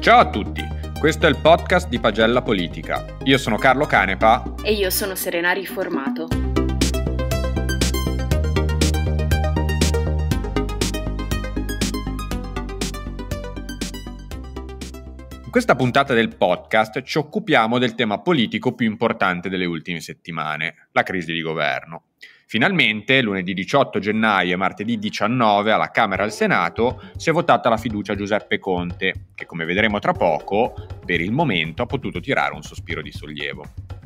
Ciao a tutti, questo è il podcast di Pagella Politica. Io sono Carlo Canepa e io sono Serena Riformato. In questa puntata del podcast ci occupiamo del tema politico più importante delle ultime settimane, la crisi di governo. Finalmente, lunedì 18 gennaio e martedì 19 alla Camera e al Senato si è votata la fiducia a Giuseppe Conte, che come vedremo tra poco, per il momento ha potuto tirare un sospiro di sollievo.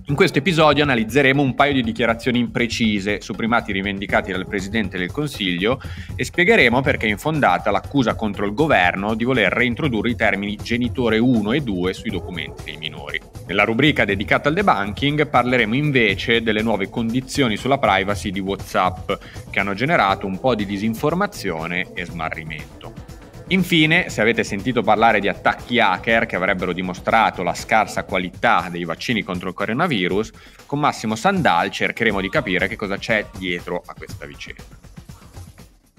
In questo episodio analizzeremo un paio di dichiarazioni imprecise su primati rivendicati dal Presidente del Consiglio e spiegheremo perché è infondata l'accusa contro il governo di voler reintrodurre i termini genitore 1 e 2 sui documenti dei minori. Nella rubrica dedicata al debunking parleremo invece delle nuove condizioni sulla privacy di WhatsApp che hanno generato un po' di disinformazione e smarrimento. Infine, se avete sentito parlare di attacchi hacker che avrebbero dimostrato la scarsa qualità dei vaccini contro il coronavirus, con Massimo Sandal cercheremo di capire che cosa c'è dietro a questa vicenda.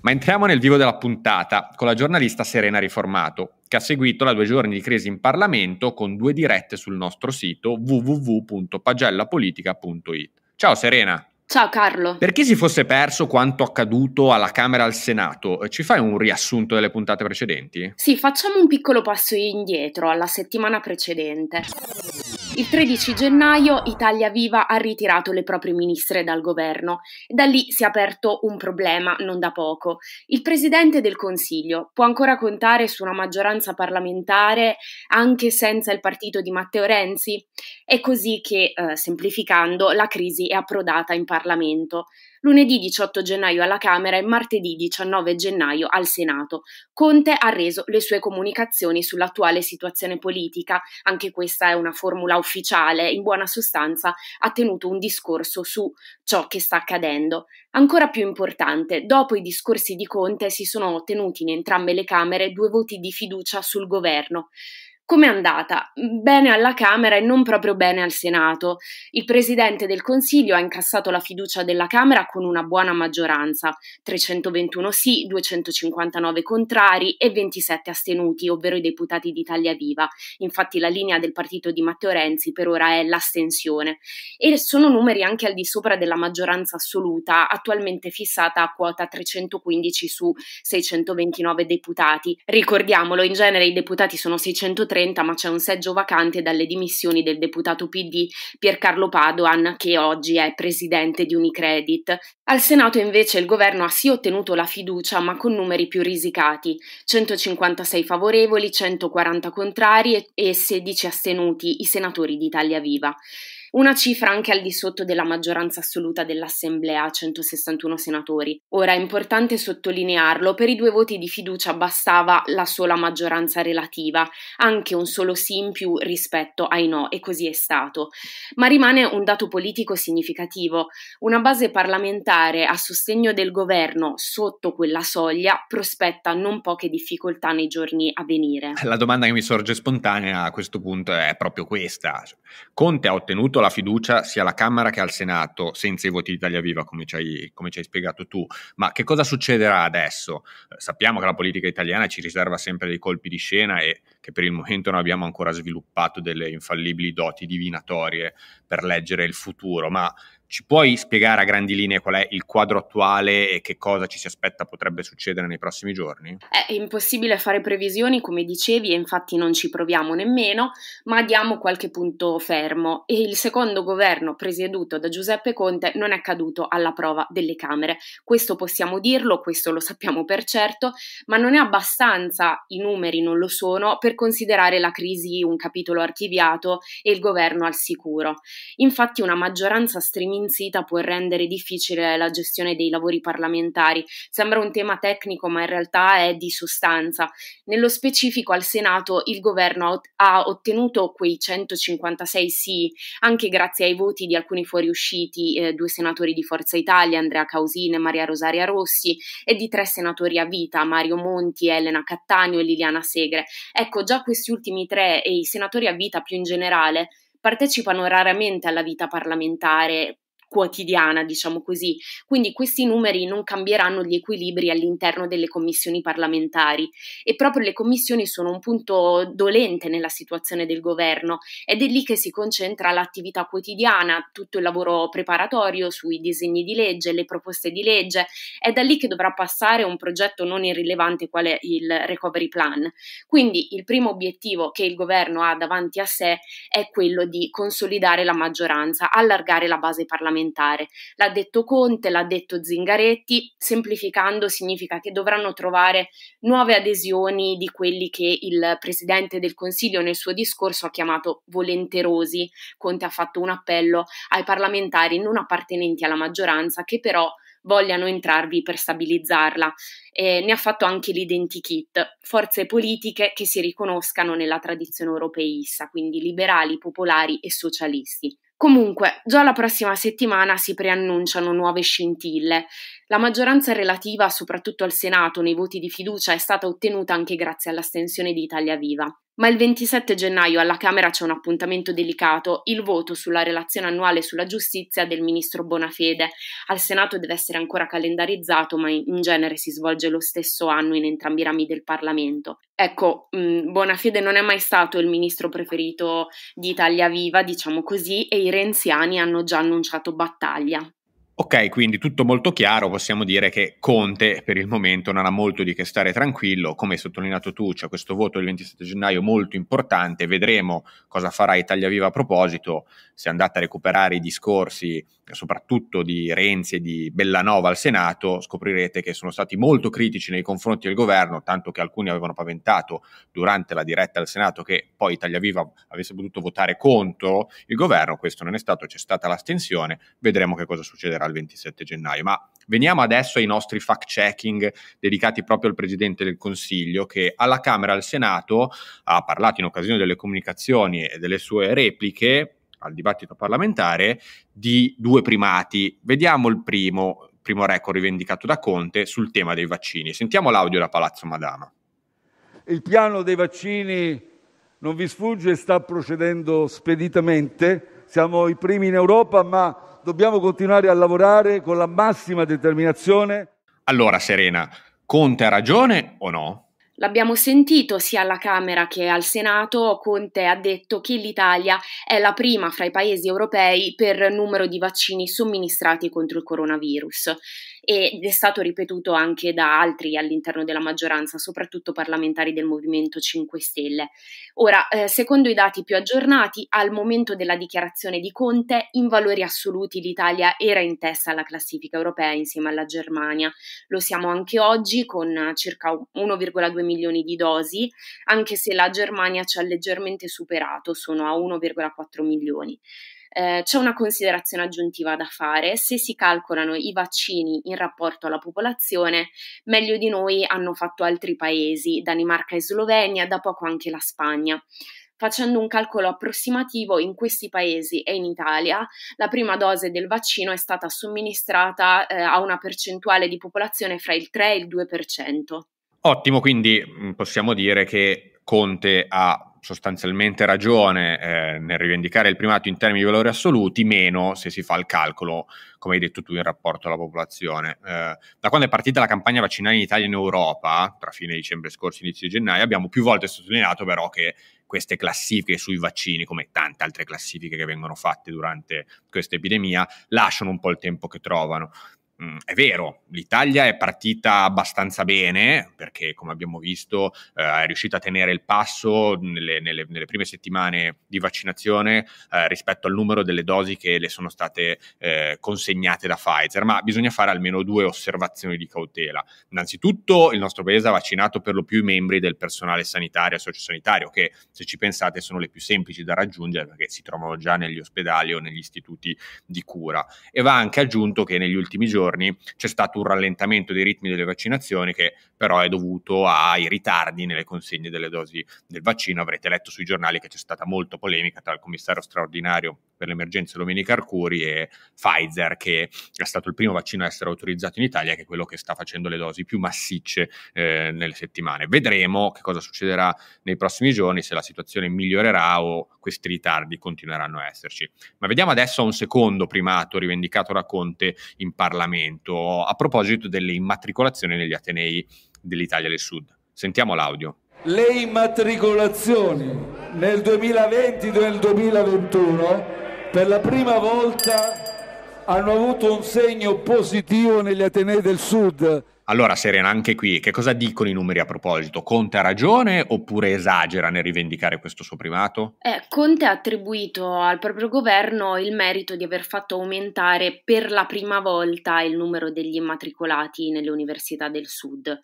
Ma entriamo nel vivo della puntata con la giornalista Serena Riformato, che ha seguito la due giorni di crisi in Parlamento con due dirette sul nostro sito www.pagellapolitica.it. Ciao Serena! Ciao Carlo. Per chi si fosse perso quanto accaduto alla Camera e al Senato, eh, ci fai un riassunto delle puntate precedenti? Sì, facciamo un piccolo passo indietro alla settimana precedente. Il 13 gennaio Italia Viva ha ritirato le proprie ministre dal governo. Da lì si è aperto un problema non da poco. Il Presidente del Consiglio può ancora contare su una maggioranza parlamentare anche senza il partito di Matteo Renzi? È così che, eh, semplificando, la crisi è approdata in Parlamento lunedì 18 gennaio alla Camera e martedì 19 gennaio al Senato. Conte ha reso le sue comunicazioni sull'attuale situazione politica, anche questa è una formula ufficiale, in buona sostanza ha tenuto un discorso su ciò che sta accadendo. Ancora più importante, dopo i discorsi di Conte si sono ottenuti in entrambe le Camere due voti di fiducia sul governo. Com'è andata? Bene alla Camera e non proprio bene al Senato. Il Presidente del Consiglio ha incassato la fiducia della Camera con una buona maggioranza, 321 sì, 259 contrari e 27 astenuti, ovvero i deputati di Italia Viva. Infatti la linea del partito di Matteo Renzi per ora è l'astensione. E sono numeri anche al di sopra della maggioranza assoluta, attualmente fissata a quota 315 su 629 deputati. Ricordiamolo, in genere i deputati sono 630 30 ma c'è un seggio vacante dalle dimissioni del deputato PD Piercarlo Padoan che oggi è presidente di Unicredit. Al Senato invece il governo ha sì ottenuto la fiducia ma con numeri più risicati, 156 favorevoli, 140 contrari e 16 astenuti i senatori di Italia Viva una cifra anche al di sotto della maggioranza assoluta dell'Assemblea, 161 senatori. Ora è importante sottolinearlo, per i due voti di fiducia bastava la sola maggioranza relativa, anche un solo sì in più rispetto ai no, e così è stato. Ma rimane un dato politico significativo, una base parlamentare a sostegno del governo sotto quella soglia prospetta non poche difficoltà nei giorni a venire. La domanda che mi sorge spontanea a questo punto è proprio questa. Conte ha ottenuto la la fiducia sia alla Camera che al Senato senza i voti di Italia Viva, come ci, hai, come ci hai spiegato tu. Ma che cosa succederà adesso? Eh, sappiamo che la politica italiana ci riserva sempre dei colpi di scena e che per il momento non abbiamo ancora sviluppato delle infallibili doti divinatorie per leggere il futuro, ma ci puoi spiegare a grandi linee qual è il quadro attuale e che cosa ci si aspetta potrebbe succedere nei prossimi giorni? È impossibile fare previsioni, come dicevi, e infatti non ci proviamo nemmeno, ma diamo qualche punto fermo. E il secondo governo presieduto da Giuseppe Conte non è caduto alla prova delle Camere. Questo possiamo dirlo, questo lo sappiamo per certo, ma non è abbastanza, i numeri non lo sono, per considerare la crisi un capitolo archiviato e il governo al sicuro. Infatti una maggioranza stringente imminzita può rendere difficile la gestione dei lavori parlamentari. Sembra un tema tecnico, ma in realtà è di sostanza. Nello specifico al Senato il governo ha ottenuto quei 156 sì, anche grazie ai voti di alcuni fuoriusciti, eh, due senatori di Forza Italia, Andrea Causine e Maria Rosaria Rossi, e di tre senatori a vita, Mario Monti, Elena Cattaneo e Liliana Segre. Ecco, già questi ultimi tre e i senatori a vita più in generale partecipano raramente alla vita parlamentare, quotidiana, diciamo così. Quindi questi numeri non cambieranno gli equilibri all'interno delle commissioni parlamentari e proprio le commissioni sono un punto dolente nella situazione del governo ed è lì che si concentra l'attività quotidiana, tutto il lavoro preparatorio sui disegni di legge, le proposte di legge, è da lì che dovrà passare un progetto non irrilevante quale il Recovery Plan. Quindi il primo obiettivo che il governo ha davanti a sé è quello di consolidare la maggioranza, allargare la base parlamentare parlamentare. L'ha detto Conte, l'ha detto Zingaretti, semplificando significa che dovranno trovare nuove adesioni di quelli che il Presidente del Consiglio nel suo discorso ha chiamato volenterosi. Conte ha fatto un appello ai parlamentari non appartenenti alla maggioranza che però vogliano entrarvi per stabilizzarla. Eh, ne ha fatto anche l'identikit, forze politiche che si riconoscano nella tradizione europeista, quindi liberali, popolari e socialisti. Comunque, già la prossima settimana si preannunciano nuove scintille. La maggioranza relativa, soprattutto al Senato, nei voti di fiducia è stata ottenuta anche grazie all'astensione di Italia Viva. Ma il 27 gennaio alla Camera c'è un appuntamento delicato, il voto sulla relazione annuale sulla giustizia del ministro Bonafede. Al Senato deve essere ancora calendarizzato, ma in genere si svolge lo stesso anno in entrambi i rami del Parlamento. Ecco, mm, Bonafede non è mai stato il ministro preferito di Italia Viva, diciamo così, e i renziani hanno già annunciato battaglia. Ok, quindi tutto molto chiaro, possiamo dire che Conte per il momento non ha molto di che stare tranquillo, come hai sottolineato tu c'è questo voto del 27 gennaio molto importante, vedremo cosa farà Italia Viva a proposito, se andate a recuperare i discorsi soprattutto di Renzi e di Bellanova al Senato, scoprirete che sono stati molto critici nei confronti del governo, tanto che alcuni avevano paventato durante la diretta al Senato che poi Italia Viva avesse potuto votare contro il governo, questo non è stato, c'è stata l'astensione, vedremo che cosa succederà il 27 gennaio. Ma veniamo adesso ai nostri fact-checking dedicati proprio al Presidente del Consiglio che alla Camera e al Senato ha parlato in occasione delle comunicazioni e delle sue repliche al dibattito parlamentare di due primati. Vediamo il primo, primo record rivendicato da Conte sul tema dei vaccini. Sentiamo l'audio da Palazzo Madama. Il piano dei vaccini non vi sfugge, sta procedendo speditamente siamo i primi in Europa, ma dobbiamo continuare a lavorare con la massima determinazione. Allora, Serena, Conte ha ragione o no? L'abbiamo sentito sia alla Camera che al Senato, Conte ha detto che l'Italia è la prima fra i paesi europei per numero di vaccini somministrati contro il coronavirus ed è stato ripetuto anche da altri all'interno della maggioranza, soprattutto parlamentari del Movimento 5 Stelle. Ora, eh, secondo i dati più aggiornati, al momento della dichiarazione di Conte, in valori assoluti l'Italia era in testa alla classifica europea insieme alla Germania. Lo siamo anche oggi con circa 1,2 milioni di dosi, anche se la Germania ci ha leggermente superato, sono a 1,4 milioni. Eh, c'è una considerazione aggiuntiva da fare, se si calcolano i vaccini in rapporto alla popolazione, meglio di noi hanno fatto altri paesi, Danimarca e Slovenia, da poco anche la Spagna. Facendo un calcolo approssimativo, in questi paesi e in Italia la prima dose del vaccino è stata somministrata eh, a una percentuale di popolazione fra il 3 e il 2%. Ottimo, quindi mm, possiamo dire che Conte ha sostanzialmente ragione eh, nel rivendicare il primato in termini di valori assoluti, meno se si fa il calcolo, come hai detto tu, in rapporto alla popolazione. Eh, da quando è partita la campagna vaccinale in Italia e in Europa, tra fine dicembre scorso e inizio gennaio, abbiamo più volte sottolineato però che queste classifiche sui vaccini, come tante altre classifiche che vengono fatte durante questa epidemia, lasciano un po' il tempo che trovano. Mm, è vero, l'Italia è partita abbastanza bene perché, come abbiamo visto, eh, è riuscita a tenere il passo nelle, nelle, nelle prime settimane di vaccinazione eh, rispetto al numero delle dosi che le sono state eh, consegnate da Pfizer, ma bisogna fare almeno due osservazioni di cautela. Innanzitutto, il nostro paese ha vaccinato per lo più i membri del personale sanitario e sociosanitario, che se ci pensate sono le più semplici da raggiungere perché si trovano già negli ospedali o negli istituti di cura. E va anche aggiunto che negli ultimi giorni giorni c'è stato un rallentamento dei ritmi delle vaccinazioni che però è dovuto ai ritardi nelle consegne delle dosi del vaccino. Avrete letto sui giornali che c'è stata molta polemica tra il commissario straordinario per l'emergenza Domenica Arcuri e Pfizer, che è stato il primo vaccino a essere autorizzato in Italia, che è quello che sta facendo le dosi più massicce eh, nelle settimane. Vedremo che cosa succederà nei prossimi giorni, se la situazione migliorerà o questi ritardi continueranno a esserci. Ma vediamo adesso un secondo primato rivendicato da Conte in Parlamento a proposito delle immatricolazioni negli atenei dell'Italia del Sud. Sentiamo l'audio. Le immatricolazioni nel 2020 e nel 2021 per la prima volta hanno avuto un segno positivo negli Atenei del Sud. Allora, Serena, anche qui, che cosa dicono i numeri a proposito? Conte ha ragione oppure esagera nel rivendicare questo suo primato? Eh, Conte ha attribuito al proprio governo il merito di aver fatto aumentare per la prima volta il numero degli immatricolati nelle università del Sud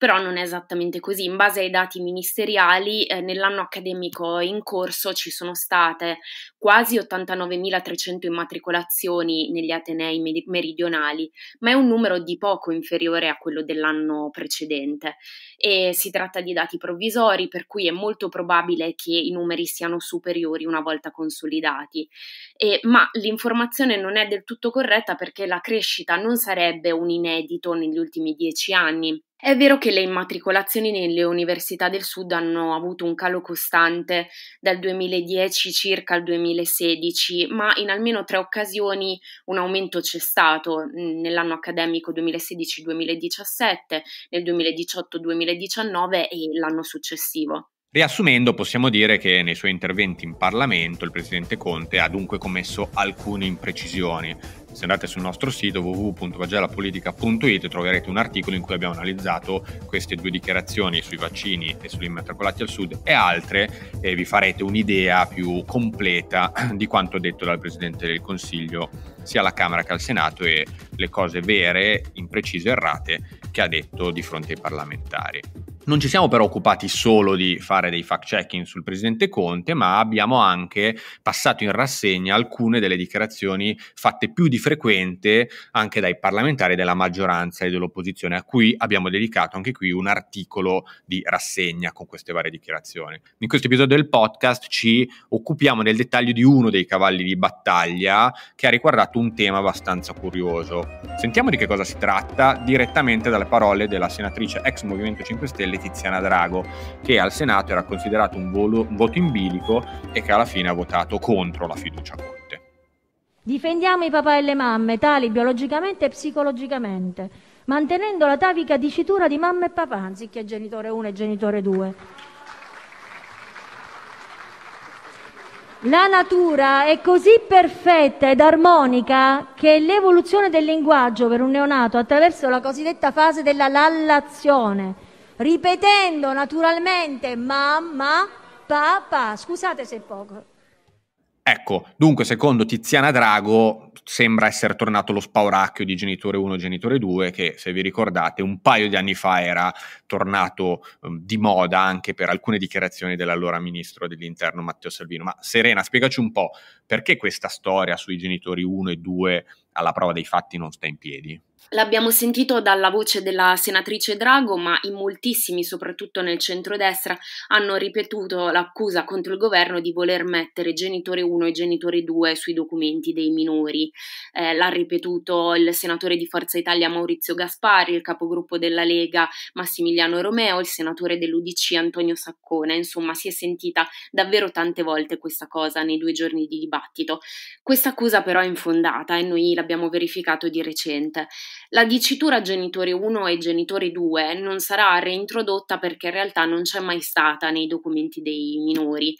però non è esattamente così. In base ai dati ministeriali, eh, nell'anno accademico in corso ci sono state quasi 89.300 immatricolazioni negli Atenei meridionali, ma è un numero di poco inferiore a quello dell'anno precedente. E si tratta di dati provvisori, per cui è molto probabile che i numeri siano superiori una volta consolidati. E, ma l'informazione non è del tutto corretta perché la crescita non sarebbe un inedito negli ultimi dieci anni è vero che le immatricolazioni nelle università del Sud hanno avuto un calo costante dal 2010 circa al 2016, ma in almeno tre occasioni un aumento c'è stato mm, nell'anno accademico 2016-2017, nel 2018-2019 e l'anno successivo. Riassumendo, possiamo dire che nei suoi interventi in Parlamento il presidente Conte ha dunque commesso alcune imprecisioni. Se andate sul nostro sito www.vagellapolitica.it troverete un articolo in cui abbiamo analizzato queste due dichiarazioni sui vaccini e sugli immatricolati al sud e altre e vi farete un'idea più completa di quanto detto dal presidente del Consiglio sia alla Camera che al Senato e le cose vere, imprecise, e errate che ha detto di fronte ai parlamentari. Non ci siamo però occupati solo di fare dei fact-checking sul presidente Conte, ma abbiamo anche passato in rassegna alcune delle dichiarazioni fatte più di frequente anche dai parlamentari della maggioranza e dell'opposizione, a cui abbiamo dedicato anche qui un articolo di rassegna con queste varie dichiarazioni. In questo episodio del podcast ci occupiamo nel dettaglio di uno dei cavalli di battaglia che ha riguardato un tema abbastanza curioso. Sentiamo di che cosa si tratta direttamente dalle parole della senatrice ex Movimento 5 Stelle Letiziana Drago, che al Senato era considerato un, volo, un voto in bilico e che alla fine ha votato contro la fiducia Conte. Difendiamo i papà e le mamme, tali biologicamente e psicologicamente, mantenendo la tavica dicitura di mamma e papà anziché genitore 1 e genitore 2. La natura è così perfetta ed armonica che l'evoluzione del linguaggio per un neonato attraverso la cosiddetta fase della lallazione, ripetendo naturalmente mamma, papà. Scusate se è poco. Ecco, dunque, secondo Tiziana Drago sembra essere tornato lo spauracchio di genitore 1 e genitore 2, che se vi ricordate un paio di anni fa era tornato um, di moda anche per alcune dichiarazioni dell'allora ministro dell'interno Matteo Salvino. Ma Serena, spiegaci un po' perché questa storia sui genitori 1 e 2 alla prova dei fatti non sta in piedi. L'abbiamo sentito dalla voce della senatrice Drago, ma in moltissimi, soprattutto nel centrodestra, hanno ripetuto l'accusa contro il governo di voler mettere genitore 1 e genitore 2 sui documenti dei minori. Eh, l'ha ripetuto il senatore di Forza Italia Maurizio Gaspari, il capogruppo della Lega Massimiliano Romeo, il senatore dell'Udc Antonio Saccone. Insomma, si è sentita davvero tante volte questa cosa nei due giorni di dibattito. Questa accusa però è infondata e noi l'abbiamo verificato di recente. La dicitura genitore 1 e genitore 2 non sarà reintrodotta perché in realtà non c'è mai stata nei documenti dei minori.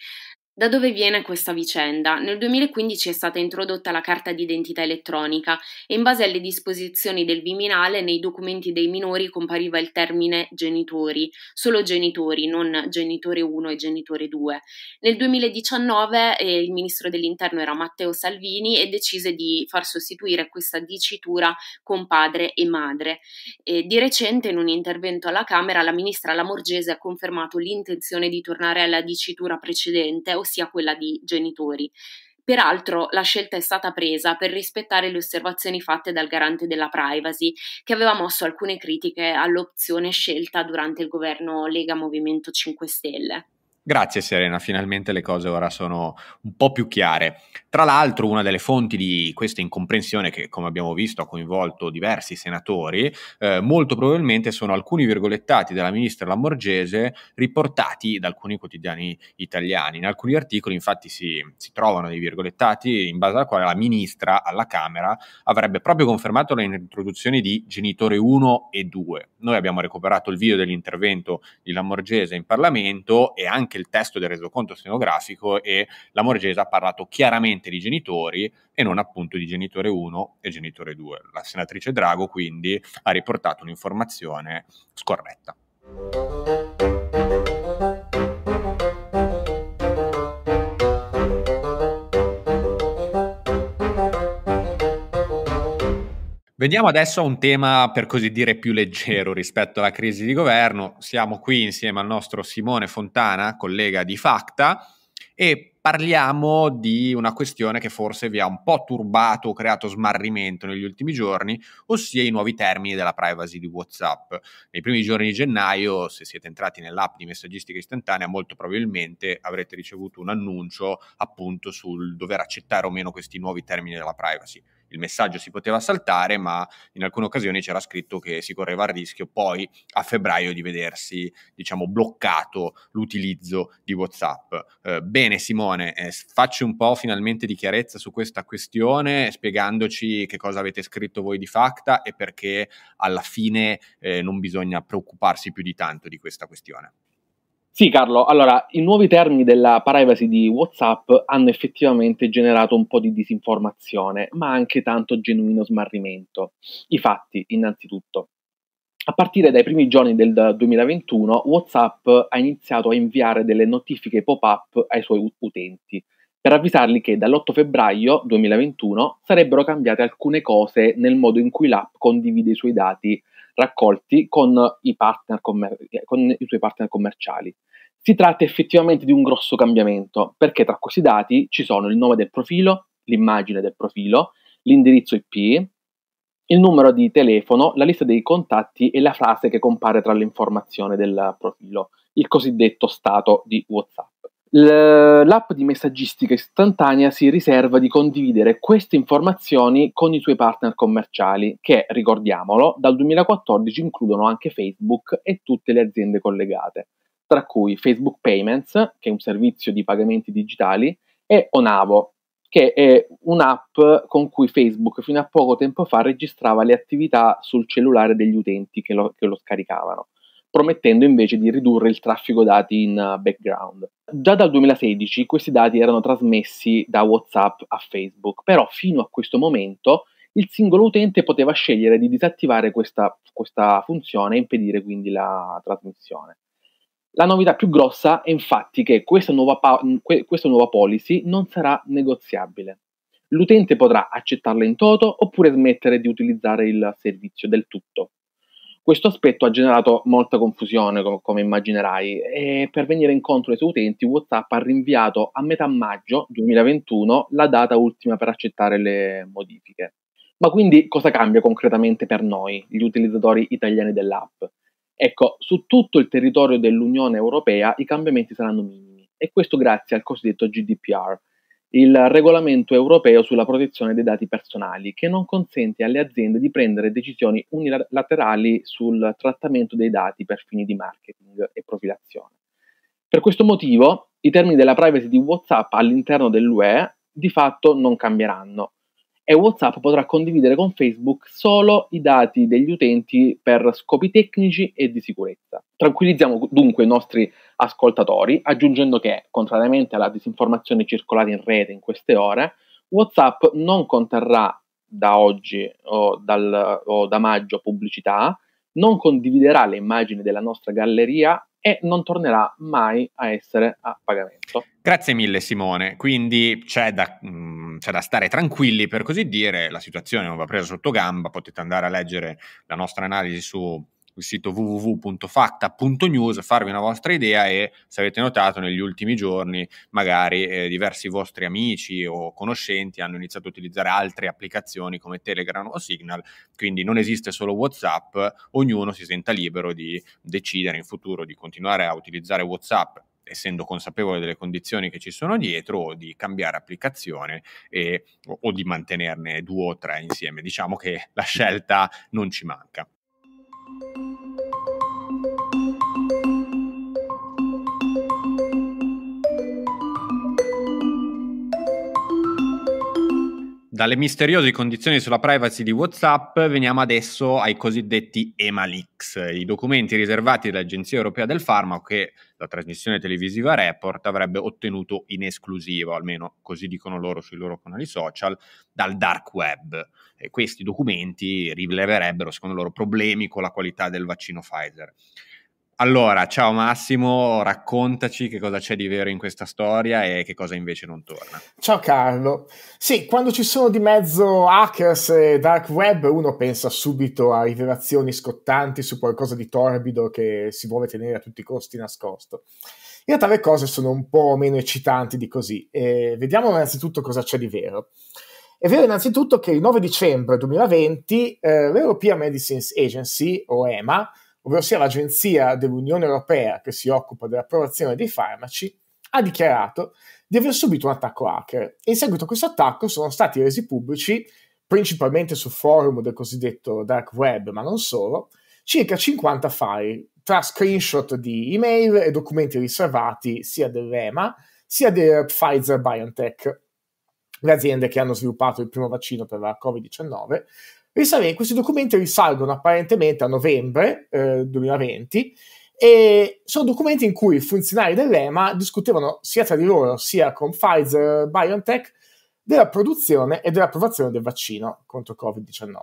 Da dove viene questa vicenda? Nel 2015 è stata introdotta la carta d'identità elettronica e in base alle disposizioni del Viminale nei documenti dei minori compariva il termine genitori, solo genitori, non genitore 1 e genitore 2. Nel 2019 eh, il ministro dell'interno era Matteo Salvini e decise di far sostituire questa dicitura con padre e madre. E eh, di recente in un intervento alla Camera la ministra Lamorgese ha confermato l'intenzione di tornare alla dicitura precedente ossia quella di genitori. Peraltro la scelta è stata presa per rispettare le osservazioni fatte dal garante della privacy, che aveva mosso alcune critiche all'opzione scelta durante il governo Lega Movimento 5 Stelle. Grazie Serena, finalmente le cose ora sono un po' più chiare. Tra l'altro una delle fonti di questa incomprensione che come abbiamo visto ha coinvolto diversi senatori, eh, molto probabilmente sono alcuni virgolettati della ministra Lamorgese riportati da alcuni quotidiani italiani. In alcuni articoli infatti si, si trovano dei virgolettati in base alla quale la ministra alla Camera avrebbe proprio confermato l'introduzione di genitore 1 e 2. Noi abbiamo recuperato il video dell'intervento di Lamorgese in Parlamento e anche anche il testo del resoconto stenografico e la Morgese ha parlato chiaramente di genitori e non appunto di genitore 1 e genitore 2. La senatrice Drago quindi ha riportato un'informazione scorretta. Veniamo adesso a un tema per così dire più leggero rispetto alla crisi di governo. Siamo qui insieme al nostro Simone Fontana, collega di Facta, e parliamo di una questione che forse vi ha un po' turbato o creato smarrimento negli ultimi giorni, ossia i nuovi termini della privacy di WhatsApp. Nei primi giorni di gennaio, se siete entrati nell'app di messaggistica istantanea, molto probabilmente avrete ricevuto un annuncio appunto sul dover accettare o meno questi nuovi termini della privacy. Il messaggio si poteva saltare, ma in alcune occasioni c'era scritto che si correva il rischio poi a febbraio di vedersi, diciamo, bloccato l'utilizzo di WhatsApp. Eh, bene Bene Simone, eh, facci un po' finalmente di chiarezza su questa questione, spiegandoci che cosa avete scritto voi di Facta e perché alla fine eh, non bisogna preoccuparsi più di tanto di questa questione. Sì Carlo, allora i nuovi termini della privacy di Whatsapp hanno effettivamente generato un po' di disinformazione, ma anche tanto genuino smarrimento. I fatti, innanzitutto a partire dai primi giorni del 2021 WhatsApp ha iniziato a inviare delle notifiche pop-up ai suoi utenti per avvisarli che dall'8 febbraio 2021 sarebbero cambiate alcune cose nel modo in cui l'app condivide i suoi dati raccolti con i, commer- eh, con i, suoi partner commerciali. Si tratta effettivamente di un grosso cambiamento, perché tra questi dati ci sono il nome del profilo, l'immagine del profilo, l'indirizzo IP, il numero di telefono, la lista dei contatti e la frase che compare tra l'informazione del profilo, il cosiddetto stato di WhatsApp. L'app di messaggistica istantanea si riserva di condividere queste informazioni con i suoi partner commerciali che, ricordiamolo, dal 2014 includono anche Facebook e tutte le aziende collegate, tra cui Facebook Payments, che è un servizio di pagamenti digitali, e Onavo, che è un'app con cui Facebook fino a poco tempo fa registrava le attività sul cellulare degli utenti che lo, che lo scaricavano, promettendo invece di ridurre il traffico dati in eh, background. Già dal 2016 questi dati erano trasmessi da WhatsApp a Facebook, però fino a questo momento il singolo utente poteva scegliere di disattivare questa, questa funzione e impedire quindi la trasmissione. La novità più grossa è infatti che questa nuova, pa- questa nuova policy non sarà negoziabile. L'utente potrà accettarla in toto oppure smettere di utilizzare il servizio del tutto. Questo aspetto ha generato molta confusione, com- come immaginerai, e per venire incontro ai suoi utenti WhatsApp ha rinviato a metà maggio 2021 la data ultima per accettare le modifiche. Ma quindi cosa cambia concretamente per noi, gli utilizzatori italiani dell'app? Ecco, su tutto il territorio dell'Unione Europea i cambiamenti saranno minimi e questo grazie al cosiddetto GDPR, il regolamento europeo sulla protezione dei dati personali, che non consente alle aziende di prendere decisioni unilaterali sul trattamento dei dati per fini di marketing e profilazione. Per questo motivo i termini della privacy di WhatsApp all'interno dell'UE di fatto non cambieranno e WhatsApp potrà condividere con Facebook solo i dati degli utenti per scopi tecnici e di sicurezza. Tranquillizziamo dunque i nostri ascoltatori aggiungendo che, contrariamente alla disinformazione circolata in rete in queste ore, WhatsApp non conterrà da oggi o, dal, o da maggio pubblicità, non condividerà le immagini della nostra galleria e non tornerà mai a essere a pagamento. Grazie mille Simone, quindi c'è da, mh, mm, c'è da, stare tranquilli per così dire, la situazione non va presa sotto gamba, potete andare a leggere la nostra analisi su sul sito www.facta.news, farvi una vostra idea e se avete notato negli ultimi giorni magari eh, diversi vostri amici o conoscenti hanno iniziato a utilizzare altre applicazioni come Telegram o Signal, quindi non esiste solo WhatsApp, ognuno si senta libero di decidere in futuro di continuare a utilizzare WhatsApp essendo consapevole delle condizioni che ci sono dietro, o di cambiare applicazione e, o, o di mantenerne due o tre insieme. Diciamo che la scelta non ci manca. Dalle misteriose condizioni sulla privacy di WhatsApp veniamo adesso ai cosiddetti EMALIX, i documenti riservati dall'Agenzia Europea del Farmaco che la trasmissione televisiva Report avrebbe ottenuto in esclusiva, almeno così dicono loro sui loro canali social, dal dark web. E questi documenti rileverebbero, secondo loro, problemi con la qualità del vaccino Pfizer. Allora, ciao Massimo, raccontaci che cosa c'è di vero in questa storia e che cosa invece non torna. Ciao Carlo. Sì, quando ci sono di mezzo hackers e dark web, uno pensa subito a rivelazioni scottanti su qualcosa di torbido che si vuole tenere a tutti i costi nascosto. In realtà le cose sono un po' meno eccitanti di così. E vediamo innanzitutto cosa c'è di vero. È vero innanzitutto che il 9 dicembre 2020 eh, l'European Medicines Agency, o EMA, ovvero sia l'Agenzia dell'Unione Europea che si occupa dell'approvazione dei farmaci, ha dichiarato di aver subito un attacco hacker e in seguito a questo attacco sono stati resi pubblici, principalmente sul forum del cosiddetto dark web, ma non solo, circa 50 file tra screenshot di email e documenti riservati sia dell'EMA sia del Pfizer BioNTech, le aziende che hanno sviluppato il primo vaccino per la Covid-19, risale- questi documenti risalgono apparentemente a novembre eh, 2020 e sono documenti in cui i funzionari dell'EMA discutevano sia tra di loro sia con Pfizer, BioNTech della produzione e dell'approvazione del vaccino contro Covid-19.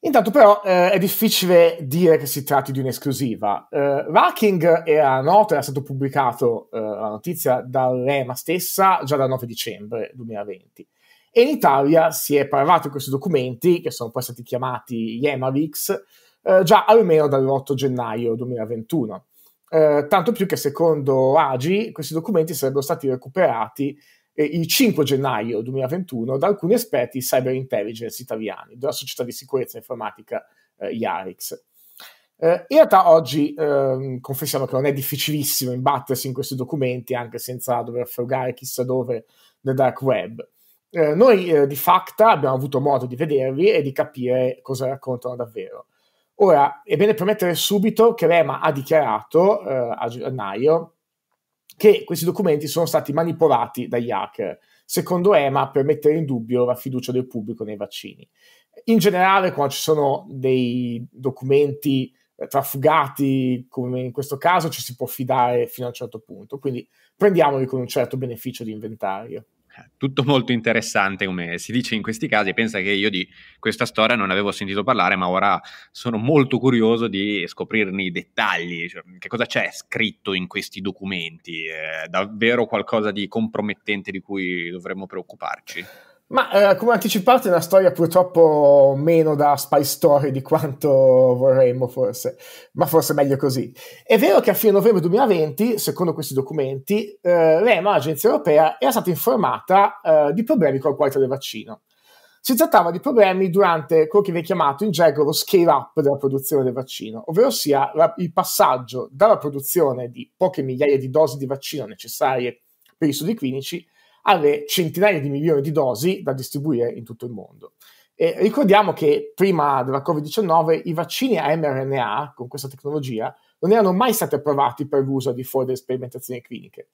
Intanto però eh, è difficile dire che si tratti di un'esclusiva. Eh, Racking era noto, era stato pubblicato eh, la notizia dall'EMA stessa già dal 9 dicembre 2020. E in Italia si è parlato di questi documenti, che sono poi stati chiamati Yemavix, eh, già almeno dall'8 gennaio 2021. Eh, tanto più che secondo Agi questi documenti sarebbero stati recuperati eh, il 5 gennaio 2021 da alcuni esperti cyber intelligence italiani della società di sicurezza informatica eh, IARIX. Eh, in realtà oggi ehm, confessiamo che non è difficilissimo imbattersi in questi documenti anche senza dover frugare chissà dove nel dark web. Eh, noi eh, di Facta abbiamo avuto modo di vederli e di capire cosa raccontano davvero. Ora, è bene premettere subito che Rema ha dichiarato eh, a gennaio che questi documenti sono stati manipolati dagli hacker, secondo Rema per mettere in dubbio la fiducia del pubblico nei vaccini. In generale, quando ci sono dei documenti eh, trafugati, come in questo caso, ci si può fidare fino a un certo punto, quindi prendiamoli con un certo beneficio di inventario tutto molto interessante come si dice in questi casi. Pensa che io di questa storia non avevo sentito parlare, ma ora sono molto curioso di scoprirne i dettagli. Cioè, che cosa c'è scritto in questi documenti? È davvero qualcosa di compromettente di cui dovremmo preoccuparci? Ma eh, come anticipato è una storia purtroppo meno da spy story di quanto vorremmo forse, ma forse meglio così. È vero che a fine novembre 2020, secondo questi documenti, eh, l'EMA, l'agenzia europea, era stata informata eh, di problemi con la qualità del vaccino. Si trattava di problemi durante quello che viene chiamato in gergo lo scale up della produzione del vaccino, ovvero sia la, il passaggio dalla produzione di poche migliaia di dosi di vaccino necessarie per i studi clinici alle centinaia di milioni di dosi da distribuire in tutto il mondo. E ricordiamo che prima della Covid-19 i vaccini a mRNA con questa tecnologia non erano mai stati approvati per l'uso di fuori delle sperimentazioni cliniche.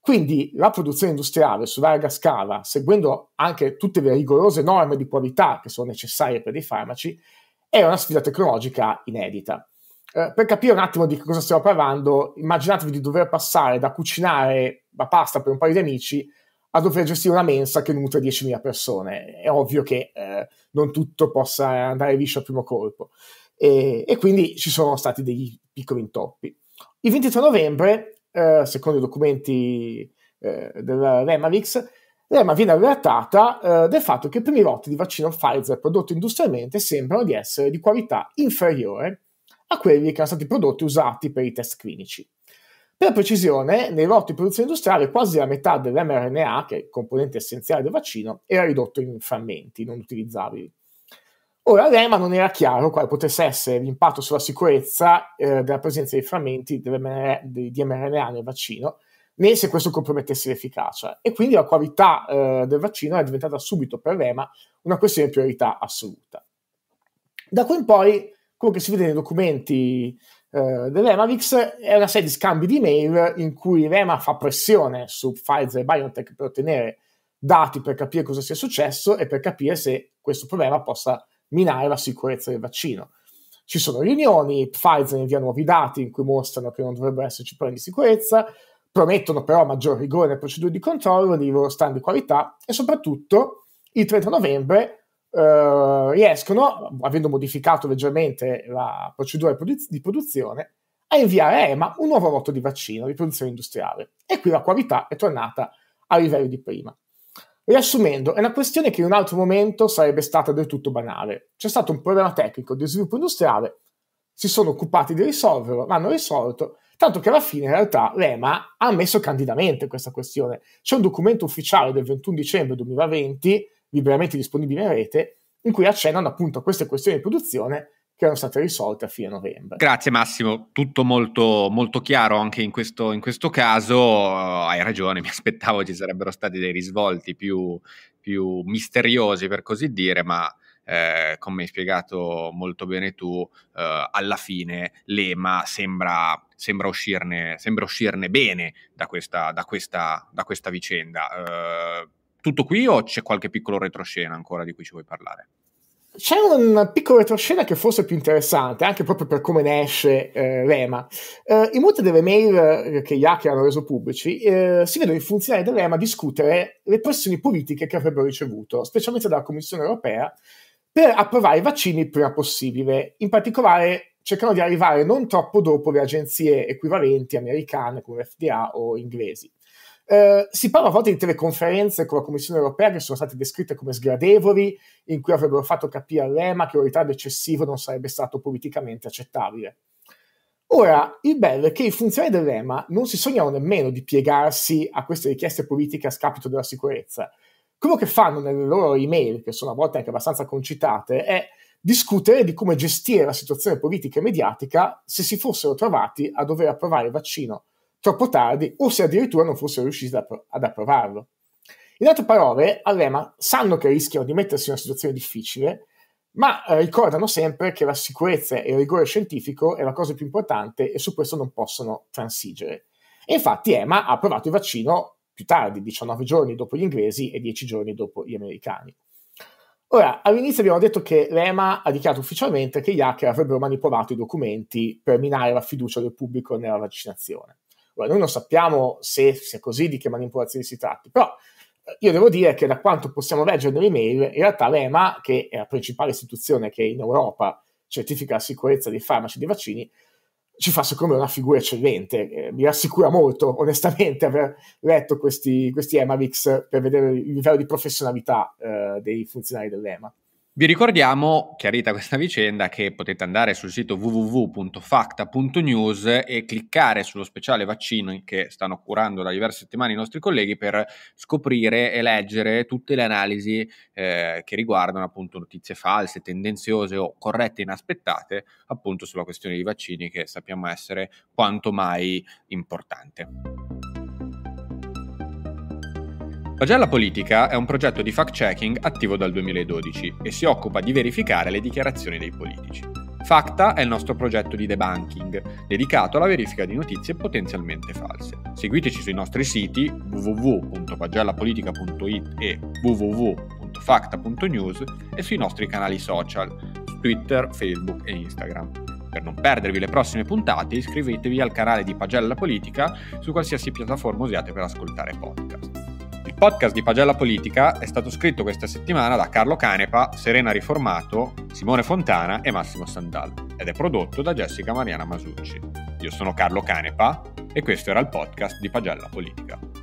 Quindi la produzione industriale su larga scala, seguendo anche tutte le rigorose norme di qualità che sono necessarie per dei farmaci, è una sfida tecnologica inedita. Eh, per capire un attimo di cosa stiamo parlando, immaginatevi di dover passare da cucinare la pasta per un paio di amici a dover gestire una mensa che nutre 10.000 persone. È ovvio che eh, non tutto possa andare liscio al primo colpo. E, e, quindi ci sono stati dei piccoli intoppi. Il 23 novembre, eh, secondo i documenti eh, della Remarix, l'EMA viene allertata eh, del fatto che i primi lotti di vaccino Pfizer prodotti industrialmente sembrano di essere di qualità inferiore a quelli che erano stati prodotti e usati per i test clinici. Per precisione, nei lotti di produzione industriale quasi la metà dell'mRNA, che è il componente essenziale del vaccino, era ridotto in frammenti non utilizzabili. Ora all'EMA non era chiaro quale potesse essere l'impatto sulla sicurezza eh, della presenza di frammenti di mRNA nel vaccino, né se questo compromettesse l'efficacia. E quindi la qualità eh, del vaccino è diventata subito per l'EMA una questione di priorità assoluta. Da qui in poi, quello che si vede nei documenti dell'Emavix eh, è una serie di scambi di mail in cui l'EMA fa pressione su Pfizer e BioNTech per ottenere dati per capire cosa sia successo e per capire se questo problema possa minare la sicurezza del vaccino. Ci sono riunioni, Pfizer invia nuovi dati in cui mostrano che non dovrebbero esserci problemi di sicurezza, promettono però maggior rigore nelle procedure di controllo, di loro stand di qualità e soprattutto il 30 novembre eh, riescono, avendo modificato leggermente la procedura di produzione, a inviare a EMA un nuovo rotto di vaccino di produzione industriale. E qui la qualità è tornata a livello di prima. Riassumendo, è una questione che in un altro momento sarebbe stata del tutto banale. C'è stato un problema tecnico di sviluppo industriale, si sono occupati di risolverlo, l'hanno risolto, tanto che alla fine in realtà l'EMA ha ammesso candidamente questa questione. C'è un documento ufficiale del 21 dicembre 2020 liberamente disponibile in rete, in cui accennano appunto a queste questioni di produzione che erano state risolte a fine novembre. Grazie Massimo, tutto molto, molto chiaro anche in questo, in questo caso, eh, hai ragione, mi aspettavo ci sarebbero stati dei risvolti più, più misteriosi per così dire, ma eh, come hai spiegato molto bene tu, eh, alla fine l'EMA sembra Sembra uscirne, sembra uscirne, bene da questa, da questa, da questa vicenda. Eh, tutto qui o c'è qualche piccolo retroscena ancora di cui ci vuoi parlare? C'è una piccola retroscena che forse è più interessante, anche proprio per come ne esce eh, Rema. Eh, in molte delle mail eh, che gli hacker hanno reso pubblici, eh, si vedono i funzionari di Rema discutere le pressioni politiche che avrebbero ricevuto, specialmente dalla Commissione europea, per approvare i vaccini il prima possibile. In particolare, cercano di arrivare non troppo dopo le agenzie equivalenti americane come FDA o inglesi. Eh, si parla a volte di teleconferenze con la Commissione europea che sono state descritte come sgradevoli, in cui avrebbero fatto capire all'EMA che un ritardo eccessivo non sarebbe stato politicamente accettabile. Ora, il bello è che i funzionari dell'EMA non si sognano nemmeno di piegarsi a queste richieste politiche a scapito della sicurezza. Quello che fanno nelle loro email, che sono a volte anche abbastanza concitate, è discutere di come gestire la situazione politica e mediatica se si fossero trovati a dover approvare il vaccino troppo tardi o se addirittura non fossero riusciti ad approvarlo. In altre parole, a Lema sanno che rischiano di mettersi in una situazione difficile, ma eh, ricordano sempre che la sicurezza e il rigore scientifico è la cosa più importante e su questo non possono transigere. E infatti EMA ha approvato il vaccino più tardi, 19 giorni dopo gli inglesi e 10 giorni dopo gli americani. Ora, all'inizio abbiamo detto che l'EMA ha dichiarato ufficialmente che gli hacker avrebbero manipolato i documenti per minare la fiducia del pubblico nella vaccinazione. Allora, noi non sappiamo se sia così, di che manipolazioni si tratti, però eh, io devo dire che da quanto possiamo leggere nelle mail, in realtà l'EMA, che è la principale istituzione che in Europa certifica la sicurezza dei farmaci e dei vaccini, ci fa secondo me una figura eccellente. Eh, mi rassicura molto, onestamente, aver letto questi, questi EMAVIX per vedere il livello di professionalità eh, dei funzionari dell'EMA. Vi ricordiamo, chiarita questa vicenda, che potete andare sul sito www.facta.news e cliccare sullo speciale vaccino che stanno curando da diverse settimane i nostri colleghi per scoprire e leggere tutte le analisi eh, che riguardano appunto notizie false, tendenziose o corrette e inaspettate appunto sulla questione dei vaccini che sappiamo essere quanto mai importante. Pagella Politica è un progetto di fact-checking attivo dal 2012 e si occupa di verificare le dichiarazioni dei politici. Facta è il nostro progetto di debunking, dedicato alla verifica di notizie potenzialmente false. Seguiteci sui nostri siti www.pagellapolitica.it e www.facta.news e sui nostri canali social, Twitter, Facebook e Instagram. Per non perdervi le prossime puntate iscrivetevi al canale di Pagella Politica su qualsiasi piattaforma usiate per ascoltare podcast podcast di Pagella Politica è stato scritto questa settimana da Carlo Canepa, Serena Riformato, Simone Fontana e Massimo Sandal ed è prodotto da Jessica Mariana Masucci. Io sono Carlo Canepa e questo era il podcast di Pagella Politica.